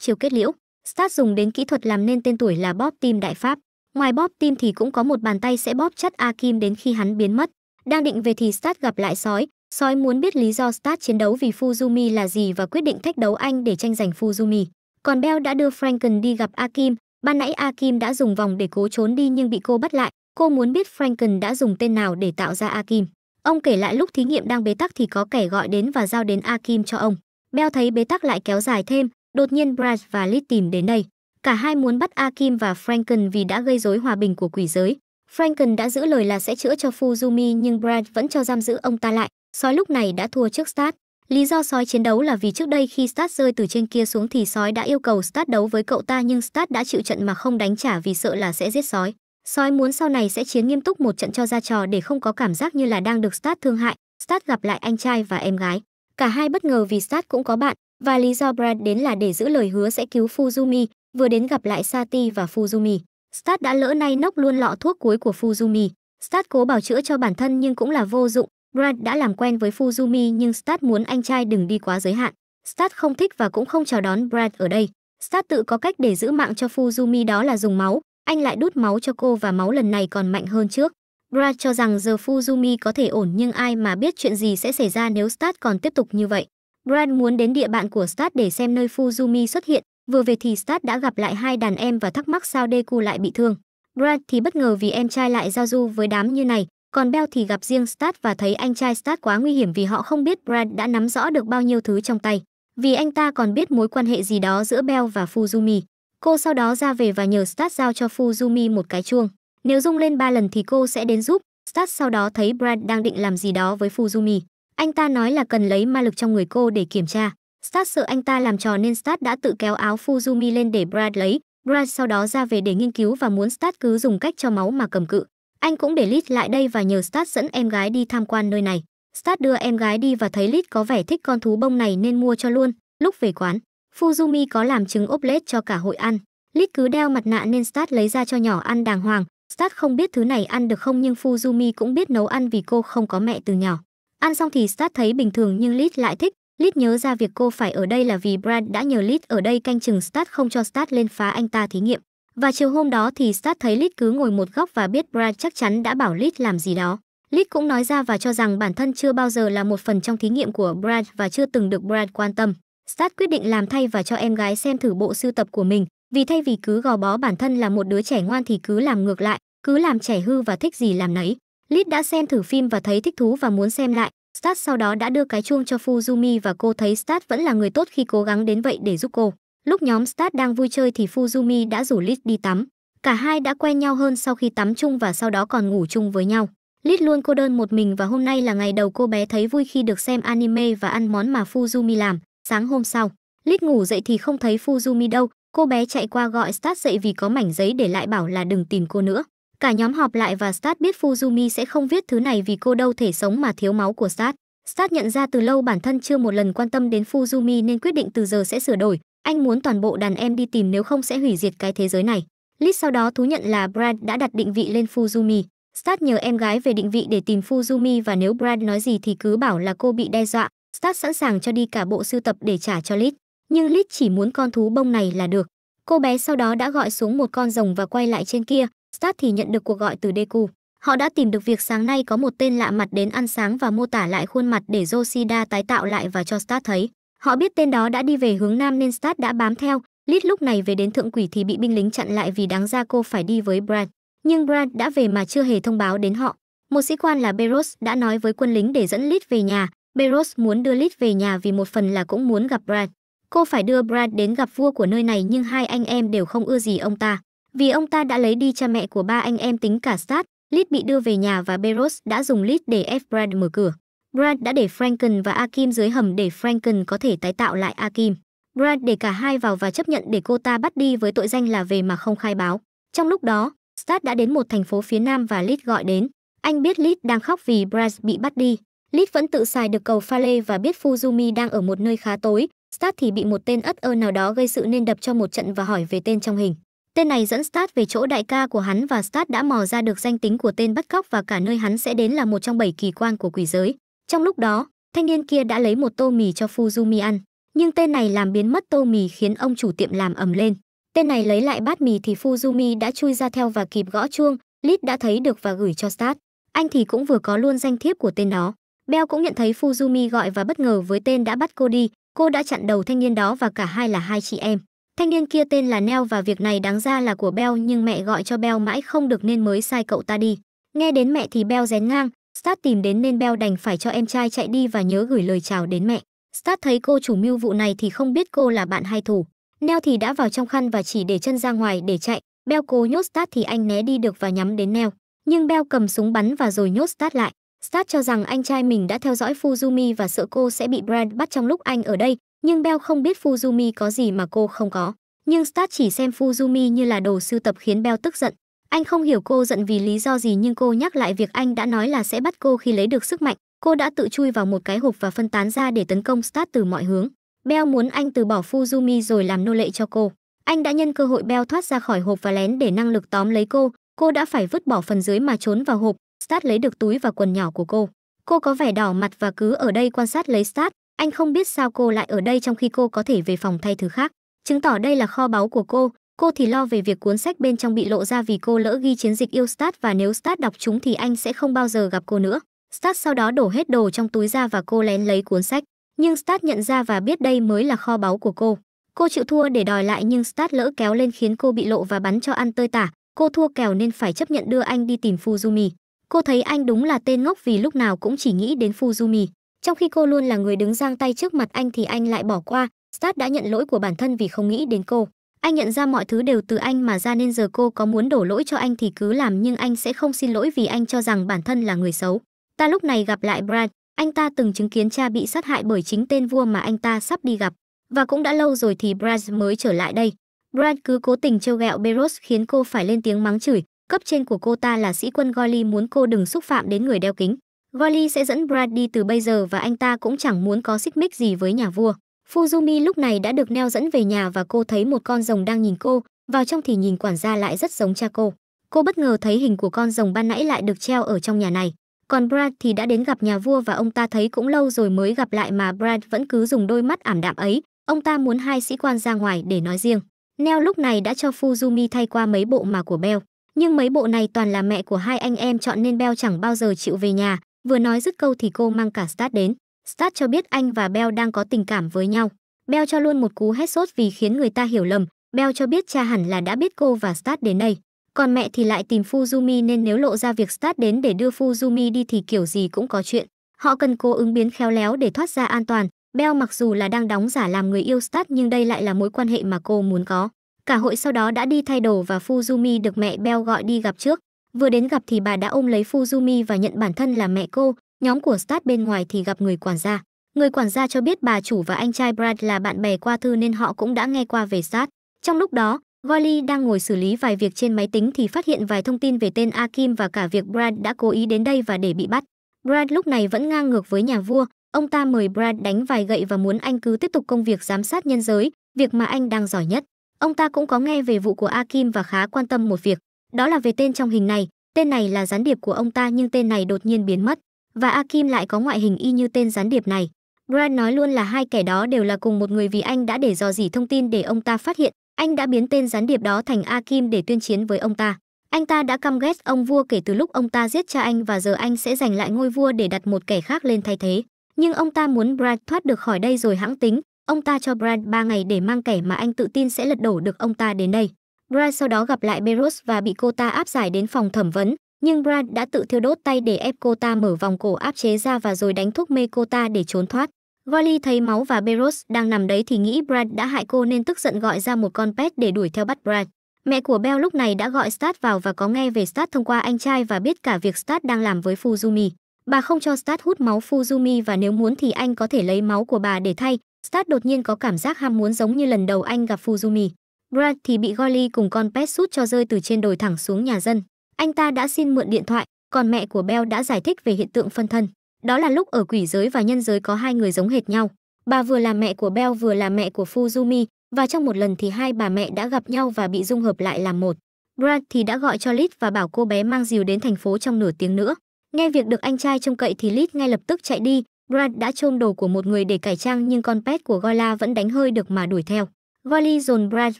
chiêu kết liễu. Stat dùng đến kỹ thuật làm nên tên tuổi là bóp tim đại pháp. Ngoài bóp tim thì cũng có một bàn tay sẽ bóp chặt Akim đến khi hắn biến mất. Đang định về thì Stat gặp lại sói. Sói muốn biết lý do Stat chiến đấu vì Fuzumi là gì và quyết định thách đấu anh để tranh giành Fuzumi. Còn Bell đã đưa Franken đi gặp Akim, Ban nãy A Kim đã dùng vòng để cố trốn đi nhưng bị cô bắt lại. Cô muốn biết Franken đã dùng tên nào để tạo ra A Kim. Ông kể lại lúc thí nghiệm đang bế tắc thì có kẻ gọi đến và giao đến A Kim cho ông. Beo thấy bế tắc lại kéo dài thêm, đột nhiên Branch và Lit tìm đến đây. Cả hai muốn bắt A Kim và Franken vì đã gây rối hòa bình của quỷ giới. Franken đã giữ lời là sẽ chữa cho Fuzumi nhưng Branch vẫn cho giam giữ ông ta lại. Sói lúc này đã thua trước Stat. Lý do sói chiến đấu là vì trước đây khi Stat rơi từ trên kia xuống thì sói đã yêu cầu Stat đấu với cậu ta nhưng Stat đã chịu trận mà không đánh trả vì sợ là sẽ giết sói. Sói muốn sau này sẽ chiến nghiêm túc một trận cho ra trò để không có cảm giác như là đang được Stat thương hại. Stat gặp lại anh trai và em gái. Cả hai bất ngờ vì Stat cũng có bạn và lý do Brad đến là để giữ lời hứa sẽ cứu Fuzumi, vừa đến gặp lại Sati và Fuzumi. Stat đã lỡ nay nốc luôn lọ thuốc cuối của Fuzumi. Stat cố bảo chữa cho bản thân nhưng cũng là vô dụng, Brad đã làm quen với Fuzumi nhưng Stat muốn anh trai đừng đi quá giới hạn. Stat không thích và cũng không chào đón Brad ở đây. Stat tự có cách để giữ mạng cho Fuzumi đó là dùng máu, anh lại đút máu cho cô và máu lần này còn mạnh hơn trước. Brad cho rằng giờ Fuzumi có thể ổn nhưng ai mà biết chuyện gì sẽ xảy ra nếu Stat còn tiếp tục như vậy. Brad muốn đến địa bạn của Stat để xem nơi Fuzumi xuất hiện, vừa về thì Stat đã gặp lại hai đàn em và thắc mắc sao Deku lại bị thương. Brad thì bất ngờ vì em trai lại giao du với đám như này, còn Bell thì gặp riêng Stat và thấy anh trai Stat quá nguy hiểm vì họ không biết Brad đã nắm rõ được bao nhiêu thứ trong tay. Vì anh ta còn biết mối quan hệ gì đó giữa Bell và Fuzumi. Cô sau đó ra về và nhờ Stat giao cho Fuzumi một cái chuông. Nếu rung lên ba lần thì cô sẽ đến giúp. Stat sau đó thấy Brad đang định làm gì đó với Fuzumi. Anh ta nói là cần lấy ma lực trong người cô để kiểm tra. Stat sợ anh ta làm trò nên Stat đã tự kéo áo Fuzumi lên để Brad lấy. Brad sau đó ra về để nghiên cứu và muốn Stat cứ dùng cách cho máu mà cầm cự. Anh cũng để Lít lại đây và nhờ Stat dẫn em gái đi tham quan nơi này. Stat đưa em gái đi và thấy Lít có vẻ thích con thú bông này nên mua cho luôn. Lúc về quán, Fuzumi có làm trứng ốp lết cho cả hội ăn. Lít cứ đeo mặt nạ nên Stat lấy ra cho nhỏ ăn đàng hoàng. Stat không biết thứ này ăn được không nhưng Fuzumi cũng biết nấu ăn vì cô không có mẹ từ nhỏ. Ăn xong thì Stat thấy bình thường nhưng Lít lại thích. Lít nhớ ra việc cô phải ở đây là vì Brad đã nhờ Lít ở đây canh chừng Stat không cho Stat lên phá anh ta thí nghiệm. Và chiều hôm đó thì Stat thấy Lit cứ ngồi một góc và biết Brad chắc chắn đã bảo Lit làm gì đó. Lit cũng nói ra và cho rằng bản thân chưa bao giờ là một phần trong thí nghiệm của Brad và chưa từng được Brad quan tâm. Stat quyết định làm thay và cho em gái xem thử bộ sưu tập của mình, vì thay vì cứ gò bó bản thân là một đứa trẻ ngoan thì cứ làm ngược lại, cứ làm trẻ hư và thích gì làm nấy. Lit đã xem thử phim và thấy thích thú và muốn xem lại. Stat sau đó đã đưa cái chuông cho Fuzumi và cô thấy Stat vẫn là người tốt khi cố gắng đến vậy để giúp cô. Lúc nhóm Start đang vui chơi thì Fuzumi đã rủ Lit đi tắm. Cả hai đã quen nhau hơn sau khi tắm chung và sau đó còn ngủ chung với nhau. Lit luôn cô đơn một mình và hôm nay là ngày đầu cô bé thấy vui khi được xem anime và ăn món mà Fuzumi làm. Sáng hôm sau, Lit ngủ dậy thì không thấy Fuzumi đâu. Cô bé chạy qua gọi Start dậy vì có mảnh giấy để lại bảo là đừng tìm cô nữa. Cả nhóm họp lại và Start biết Fuzumi sẽ không viết thứ này vì cô đâu thể sống mà thiếu máu của Start. Start nhận ra từ lâu bản thân chưa một lần quan tâm đến Fuzumi nên quyết định từ giờ sẽ sửa đổi anh muốn toàn bộ đàn em đi tìm nếu không sẽ hủy diệt cái thế giới này lit sau đó thú nhận là brad đã đặt định vị lên fuzumi Stat nhờ em gái về định vị để tìm Fuzumi và nếu Brad nói gì thì cứ bảo là cô bị đe dọa. Stat sẵn sàng cho đi cả bộ sưu tập để trả cho Lit. Nhưng Lit chỉ muốn con thú bông này là được. Cô bé sau đó đã gọi xuống một con rồng và quay lại trên kia. Stat thì nhận được cuộc gọi từ Deku. Họ đã tìm được việc sáng nay có một tên lạ mặt đến ăn sáng và mô tả lại khuôn mặt để Yoshida tái tạo lại và cho Stat thấy. Họ biết tên đó đã đi về hướng nam nên Stat đã bám theo. Lít lúc này về đến thượng quỷ thì bị binh lính chặn lại vì đáng ra cô phải đi với brad Nhưng brad đã về mà chưa hề thông báo đến họ. Một sĩ quan là Beros đã nói với quân lính để dẫn Lít về nhà. Beros muốn đưa Lít về nhà vì một phần là cũng muốn gặp brad Cô phải đưa brad đến gặp vua của nơi này nhưng hai anh em đều không ưa gì ông ta. Vì ông ta đã lấy đi cha mẹ của ba anh em tính cả Stat, Lít bị đưa về nhà và Beros đã dùng Lít để ép brad mở cửa. Brad đã để Franken và Akim dưới hầm để Franken có thể tái tạo lại Akim. Brad để cả hai vào và chấp nhận để cô ta bắt đi với tội danh là về mà không khai báo. Trong lúc đó, Stat đã đến một thành phố phía nam và Lit gọi đến. Anh biết Lit đang khóc vì Brad bị bắt đi. Lit vẫn tự xài được cầu pha lê và biết Fuzumi đang ở một nơi khá tối. Stat thì bị một tên ất ơ nào đó gây sự nên đập cho một trận và hỏi về tên trong hình. Tên này dẫn Stat về chỗ đại ca của hắn và Stat đã mò ra được danh tính của tên bắt cóc và cả nơi hắn sẽ đến là một trong bảy kỳ quan của quỷ giới. Trong lúc đó, thanh niên kia đã lấy một tô mì cho Fuzumi ăn, nhưng tên này làm biến mất tô mì khiến ông chủ tiệm làm ầm lên. Tên này lấy lại bát mì thì Fuzumi đã chui ra theo và kịp gõ chuông, Lít đã thấy được và gửi cho Start. Anh thì cũng vừa có luôn danh thiếp của tên đó. Beo cũng nhận thấy Fuzumi gọi và bất ngờ với tên đã bắt cô đi, cô đã chặn đầu thanh niên đó và cả hai là hai chị em. Thanh niên kia tên là Neo và việc này đáng ra là của Beo nhưng mẹ gọi cho Beo mãi không được nên mới sai cậu ta đi. Nghe đến mẹ thì Beo rén ngang, Start tìm đến nên Bell đành phải cho em trai chạy đi và nhớ gửi lời chào đến mẹ. Start thấy cô chủ mưu vụ này thì không biết cô là bạn hay thủ. Neo thì đã vào trong khăn và chỉ để chân ra ngoài để chạy. Bell cố nhốt Start thì anh né đi được và nhắm đến Neo. Nhưng Bell cầm súng bắn và rồi nhốt Start lại. Start cho rằng anh trai mình đã theo dõi Fuzumi và sợ cô sẽ bị Brand bắt trong lúc anh ở đây. Nhưng Bell không biết Fuzumi có gì mà cô không có. Nhưng Start chỉ xem Fuzumi như là đồ sưu tập khiến Bell tức giận. Anh không hiểu cô giận vì lý do gì nhưng cô nhắc lại việc anh đã nói là sẽ bắt cô khi lấy được sức mạnh. Cô đã tự chui vào một cái hộp và phân tán ra để tấn công Stat từ mọi hướng. Beo muốn anh từ bỏ Fuzumi rồi làm nô lệ cho cô. Anh đã nhân cơ hội Beo thoát ra khỏi hộp và lén để năng lực tóm lấy cô. Cô đã phải vứt bỏ phần dưới mà trốn vào hộp. Stat lấy được túi và quần nhỏ của cô. Cô có vẻ đỏ mặt và cứ ở đây quan sát lấy Stat. Anh không biết sao cô lại ở đây trong khi cô có thể về phòng thay thứ khác. Chứng tỏ đây là kho báu của cô, Cô thì lo về việc cuốn sách bên trong bị lộ ra vì cô lỡ ghi chiến dịch yêu Stat và nếu Stat đọc chúng thì anh sẽ không bao giờ gặp cô nữa. Stat sau đó đổ hết đồ trong túi ra và cô lén lấy cuốn sách. Nhưng Stat nhận ra và biết đây mới là kho báu của cô. Cô chịu thua để đòi lại nhưng Stat lỡ kéo lên khiến cô bị lộ và bắn cho ăn tơi tả. Cô thua kèo nên phải chấp nhận đưa anh đi tìm Fuzumi. Cô thấy anh đúng là tên ngốc vì lúc nào cũng chỉ nghĩ đến Fuzumi. Trong khi cô luôn là người đứng giang tay trước mặt anh thì anh lại bỏ qua. Stat đã nhận lỗi của bản thân vì không nghĩ đến cô. Anh nhận ra mọi thứ đều từ anh mà ra nên giờ cô có muốn đổ lỗi cho anh thì cứ làm nhưng anh sẽ không xin lỗi vì anh cho rằng bản thân là người xấu. Ta lúc này gặp lại Brad, anh ta từng chứng kiến cha bị sát hại bởi chính tên vua mà anh ta sắp đi gặp. Và cũng đã lâu rồi thì Brad mới trở lại đây. Brad cứ cố tình trêu ghẹo Beros khiến cô phải lên tiếng mắng chửi. Cấp trên của cô ta là sĩ quân Goli muốn cô đừng xúc phạm đến người đeo kính. Goli sẽ dẫn Brad đi từ bây giờ và anh ta cũng chẳng muốn có xích mích gì với nhà vua. Fuzumi lúc này đã được neo dẫn về nhà và cô thấy một con rồng đang nhìn cô, vào trong thì nhìn quản gia lại rất giống cha cô. Cô bất ngờ thấy hình của con rồng ban nãy lại được treo ở trong nhà này. Còn Brad thì đã đến gặp nhà vua và ông ta thấy cũng lâu rồi mới gặp lại mà Brad vẫn cứ dùng đôi mắt ảm đạm ấy. Ông ta muốn hai sĩ quan ra ngoài để nói riêng. Neo lúc này đã cho Fuzumi thay qua mấy bộ mà của Bell. Nhưng mấy bộ này toàn là mẹ của hai anh em chọn nên Bell chẳng bao giờ chịu về nhà. Vừa nói dứt câu thì cô mang cả Stat đến. Stat cho biết anh và Bell đang có tình cảm với nhau. Bell cho luôn một cú hét sốt vì khiến người ta hiểu lầm. Bell cho biết cha hẳn là đã biết cô và Stat đến đây. Còn mẹ thì lại tìm Fuzumi nên nếu lộ ra việc Stat đến để đưa Fuzumi đi thì kiểu gì cũng có chuyện. Họ cần cô ứng biến khéo léo để thoát ra an toàn. Bell mặc dù là đang đóng giả làm người yêu Stat nhưng đây lại là mối quan hệ mà cô muốn có. Cả hội sau đó đã đi thay đồ và Fuzumi được mẹ Bell gọi đi gặp trước. Vừa đến gặp thì bà đã ôm lấy Fuzumi và nhận bản thân là mẹ cô, nhóm của Stat bên ngoài thì gặp người quản gia. Người quản gia cho biết bà chủ và anh trai Brad là bạn bè qua thư nên họ cũng đã nghe qua về Stat. Trong lúc đó, Golly đang ngồi xử lý vài việc trên máy tính thì phát hiện vài thông tin về tên Akim và cả việc Brad đã cố ý đến đây và để bị bắt. Brad lúc này vẫn ngang ngược với nhà vua, ông ta mời Brad đánh vài gậy và muốn anh cứ tiếp tục công việc giám sát nhân giới, việc mà anh đang giỏi nhất. Ông ta cũng có nghe về vụ của Akim và khá quan tâm một việc, đó là về tên trong hình này, tên này là gián điệp của ông ta nhưng tên này đột nhiên biến mất và Akim lại có ngoại hình y như tên gián điệp này. Grant nói luôn là hai kẻ đó đều là cùng một người vì anh đã để dò dỉ thông tin để ông ta phát hiện, anh đã biến tên gián điệp đó thành Akim để tuyên chiến với ông ta. Anh ta đã căm ghét ông vua kể từ lúc ông ta giết cha anh và giờ anh sẽ giành lại ngôi vua để đặt một kẻ khác lên thay thế. Nhưng ông ta muốn Brad thoát được khỏi đây rồi hãng tính, ông ta cho Brad 3 ngày để mang kẻ mà anh tự tin sẽ lật đổ được ông ta đến đây. Brad sau đó gặp lại Berus và bị cô ta áp giải đến phòng thẩm vấn, nhưng Brad đã tự thiêu đốt tay để ép cô ta mở vòng cổ áp chế ra và rồi đánh thuốc mê cô ta để trốn thoát. Wally thấy máu và Beros đang nằm đấy thì nghĩ Brad đã hại cô nên tức giận gọi ra một con pet để đuổi theo bắt Brad. Mẹ của Bell lúc này đã gọi Stat vào và có nghe về Stat thông qua anh trai và biết cả việc Stat đang làm với Fuzumi. Bà không cho Stat hút máu Fuzumi và nếu muốn thì anh có thể lấy máu của bà để thay. Stat đột nhiên có cảm giác ham muốn giống như lần đầu anh gặp Fuzumi. Brad thì bị Golly cùng con pet sút cho rơi từ trên đồi thẳng xuống nhà dân anh ta đã xin mượn điện thoại, còn mẹ của Bell đã giải thích về hiện tượng phân thân. Đó là lúc ở quỷ giới và nhân giới có hai người giống hệt nhau. Bà vừa là mẹ của Bell vừa là mẹ của Fuzumi, và trong một lần thì hai bà mẹ đã gặp nhau và bị dung hợp lại làm một. Brad thì đã gọi cho Lit và bảo cô bé mang dìu đến thành phố trong nửa tiếng nữa. Nghe việc được anh trai trông cậy thì Lit ngay lập tức chạy đi, Brad đã trôn đồ của một người để cải trang nhưng con pet của Gola vẫn đánh hơi được mà đuổi theo. Wally dồn Brad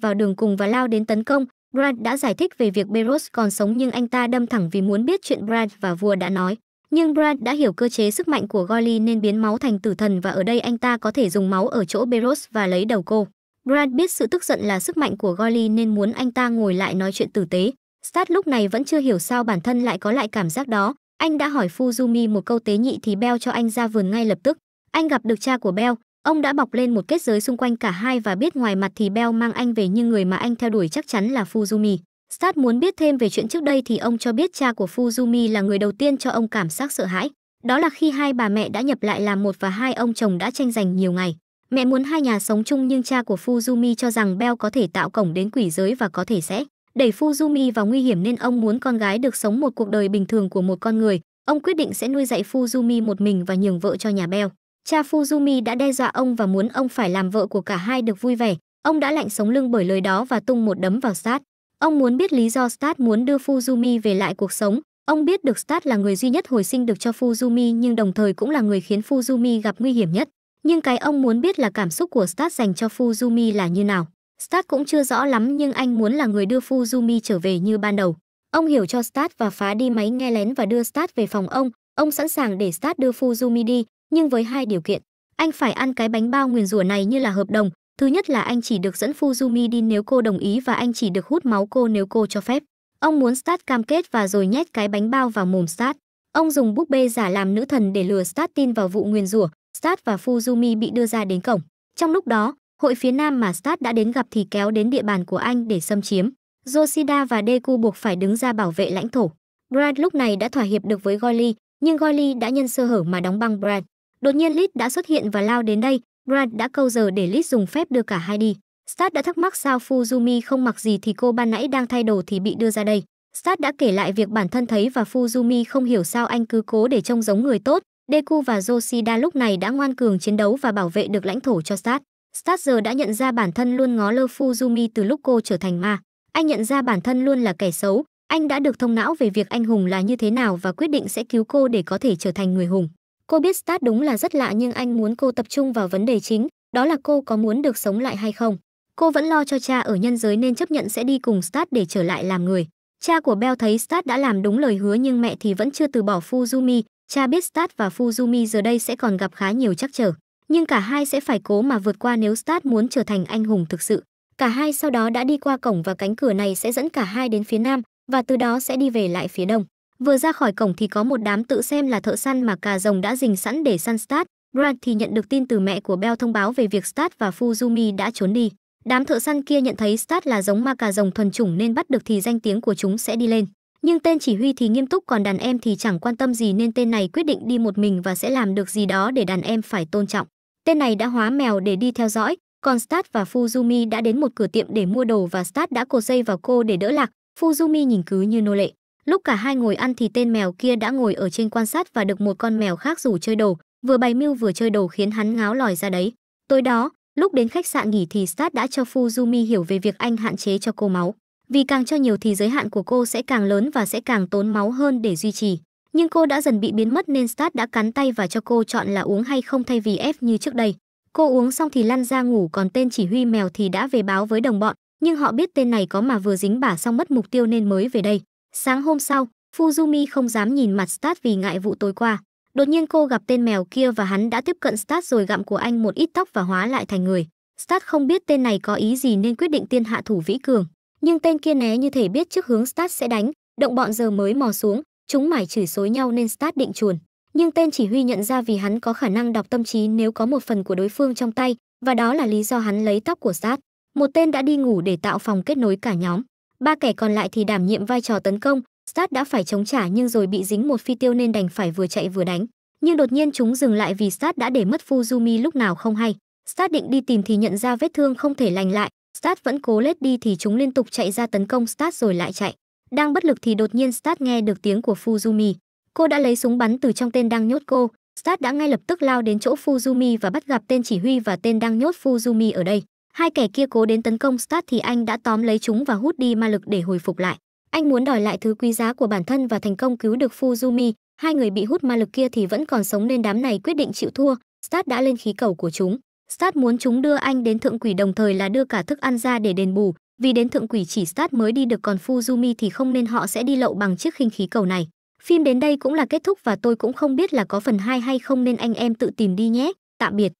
vào đường cùng và lao đến tấn công, Brand đã giải thích về việc Beros còn sống nhưng anh ta đâm thẳng vì muốn biết chuyện Brand và vua đã nói. Nhưng Brand đã hiểu cơ chế sức mạnh của Goli nên biến máu thành tử thần và ở đây anh ta có thể dùng máu ở chỗ Beros và lấy đầu cô. Brand biết sự tức giận là sức mạnh của Goli nên muốn anh ta ngồi lại nói chuyện tử tế. Stat lúc này vẫn chưa hiểu sao bản thân lại có lại cảm giác đó. Anh đã hỏi Fuzumi một câu tế nhị thì Bell cho anh ra vườn ngay lập tức. Anh gặp được cha của Bell, Ông đã bọc lên một kết giới xung quanh cả hai và biết ngoài mặt thì Bell mang anh về nhưng người mà anh theo đuổi chắc chắn là Fuzumi. Stat muốn biết thêm về chuyện trước đây thì ông cho biết cha của Fuzumi là người đầu tiên cho ông cảm giác sợ hãi. Đó là khi hai bà mẹ đã nhập lại làm một và hai ông chồng đã tranh giành nhiều ngày. Mẹ muốn hai nhà sống chung nhưng cha của Fuzumi cho rằng Bell có thể tạo cổng đến quỷ giới và có thể sẽ đẩy Fuzumi vào nguy hiểm nên ông muốn con gái được sống một cuộc đời bình thường của một con người. Ông quyết định sẽ nuôi dạy Fuzumi một mình và nhường vợ cho nhà Bell. Cha Fujumi đã đe dọa ông và muốn ông phải làm vợ của cả hai được vui vẻ. Ông đã lạnh sống lưng bởi lời đó và tung một đấm vào Stat. Ông muốn biết lý do Stat muốn đưa Fujumi về lại cuộc sống. Ông biết được Stat là người duy nhất hồi sinh được cho Fujumi nhưng đồng thời cũng là người khiến Fujumi gặp nguy hiểm nhất. Nhưng cái ông muốn biết là cảm xúc của Stat dành cho Fujumi là như nào. Stat cũng chưa rõ lắm nhưng anh muốn là người đưa Fujumi trở về như ban đầu. Ông hiểu cho Stat và phá đi máy nghe lén và đưa Stat về phòng ông. Ông sẵn sàng để Stat đưa Fujumi đi, nhưng với hai điều kiện anh phải ăn cái bánh bao nguyền rủa này như là hợp đồng thứ nhất là anh chỉ được dẫn fuzumi đi nếu cô đồng ý và anh chỉ được hút máu cô nếu cô cho phép ông muốn Start cam kết và rồi nhét cái bánh bao vào mồm Start ông dùng búp bê giả làm nữ thần để lừa Start tin vào vụ nguyền rủa Start và fuzumi bị đưa ra đến cổng trong lúc đó hội phía nam mà Start đã đến gặp thì kéo đến địa bàn của anh để xâm chiếm Yoshida và Deku buộc phải đứng ra bảo vệ lãnh thổ. Brad lúc này đã thỏa hiệp được với Goli, nhưng Goli đã nhân sơ hở mà đóng băng Brad. Đột nhiên Lit đã xuất hiện và lao đến đây, Brad đã câu giờ để Lit dùng phép đưa cả hai đi. Stat đã thắc mắc sao Fuzumi không mặc gì thì cô ban nãy đang thay đồ thì bị đưa ra đây. Stat đã kể lại việc bản thân thấy và Fuzumi không hiểu sao anh cứ cố để trông giống người tốt. Deku và Yoshida lúc này đã ngoan cường chiến đấu và bảo vệ được lãnh thổ cho Stat. Stat giờ đã nhận ra bản thân luôn ngó lơ Fuzumi từ lúc cô trở thành ma. Anh nhận ra bản thân luôn là kẻ xấu, anh đã được thông não về việc anh hùng là như thế nào và quyết định sẽ cứu cô để có thể trở thành người hùng. Cô biết Stat đúng là rất lạ nhưng anh muốn cô tập trung vào vấn đề chính, đó là cô có muốn được sống lại hay không. Cô vẫn lo cho cha ở nhân giới nên chấp nhận sẽ đi cùng Stat để trở lại làm người. Cha của Bell thấy Stat đã làm đúng lời hứa nhưng mẹ thì vẫn chưa từ bỏ Fuzumi, cha biết Stat và Fuzumi giờ đây sẽ còn gặp khá nhiều trắc trở, nhưng cả hai sẽ phải cố mà vượt qua nếu Stat muốn trở thành anh hùng thực sự. Cả hai sau đó đã đi qua cổng và cánh cửa này sẽ dẫn cả hai đến phía nam và từ đó sẽ đi về lại phía đông. Vừa ra khỏi cổng thì có một đám tự xem là thợ săn mà cà rồng đã dình sẵn để săn Stat. Grant thì nhận được tin từ mẹ của Bell thông báo về việc Stat và Fuzumi đã trốn đi. Đám thợ săn kia nhận thấy Stat là giống ma cà rồng thuần chủng nên bắt được thì danh tiếng của chúng sẽ đi lên. Nhưng tên chỉ huy thì nghiêm túc còn đàn em thì chẳng quan tâm gì nên tên này quyết định đi một mình và sẽ làm được gì đó để đàn em phải tôn trọng. Tên này đã hóa mèo để đi theo dõi, còn Stat và Fuzumi đã đến một cửa tiệm để mua đồ và Stat đã cột dây vào cô để đỡ lạc. Fuzumi nhìn cứ như nô lệ. Lúc cả hai ngồi ăn thì tên mèo kia đã ngồi ở trên quan sát và được một con mèo khác rủ chơi đồ, vừa bày mưu vừa chơi đồ khiến hắn ngáo lòi ra đấy. Tối đó, lúc đến khách sạn nghỉ thì Stat đã cho Fuzumi hiểu về việc anh hạn chế cho cô máu. Vì càng cho nhiều thì giới hạn của cô sẽ càng lớn và sẽ càng tốn máu hơn để duy trì. Nhưng cô đã dần bị biến mất nên Stat đã cắn tay và cho cô chọn là uống hay không thay vì ép như trước đây. Cô uống xong thì lăn ra ngủ còn tên chỉ huy mèo thì đã về báo với đồng bọn, nhưng họ biết tên này có mà vừa dính bả xong mất mục tiêu nên mới về đây. Sáng hôm sau, Fuzumi không dám nhìn mặt Stat vì ngại vụ tối qua. Đột nhiên cô gặp tên mèo kia và hắn đã tiếp cận Stat rồi gặm của anh một ít tóc và hóa lại thành người. Stat không biết tên này có ý gì nên quyết định tiên hạ thủ vĩ cường. Nhưng tên kia né như thể biết trước hướng Stat sẽ đánh, động bọn giờ mới mò xuống, chúng mải chửi xối nhau nên Stat định chuồn. Nhưng tên chỉ huy nhận ra vì hắn có khả năng đọc tâm trí nếu có một phần của đối phương trong tay, và đó là lý do hắn lấy tóc của Stat. Một tên đã đi ngủ để tạo phòng kết nối cả nhóm ba kẻ còn lại thì đảm nhiệm vai trò tấn công Start đã phải chống trả nhưng rồi bị dính một phi tiêu nên đành phải vừa chạy vừa đánh nhưng đột nhiên chúng dừng lại vì Start đã để mất Fuzumi lúc nào không hay Start định đi tìm thì nhận ra vết thương không thể lành lại Start vẫn cố lết đi thì chúng liên tục chạy ra tấn công Start rồi lại chạy đang bất lực thì đột nhiên Start nghe được tiếng của Fuzumi cô đã lấy súng bắn từ trong tên đang nhốt cô Start đã ngay lập tức lao đến chỗ Fuzumi và bắt gặp tên chỉ huy và tên đang nhốt Fuzumi ở đây. Hai kẻ kia cố đến tấn công Stat thì anh đã tóm lấy chúng và hút đi ma lực để hồi phục lại. Anh muốn đòi lại thứ quý giá của bản thân và thành công cứu được Fuzumi, hai người bị hút ma lực kia thì vẫn còn sống nên đám này quyết định chịu thua, Stat đã lên khí cầu của chúng. Stat muốn chúng đưa anh đến thượng quỷ đồng thời là đưa cả thức ăn ra để đền bù, vì đến thượng quỷ chỉ Stat mới đi được còn Fuzumi thì không nên họ sẽ đi lậu bằng chiếc khinh khí cầu này. Phim đến đây cũng là kết thúc và tôi cũng không biết là có phần 2 hay không nên anh em tự tìm đi nhé. Tạm biệt.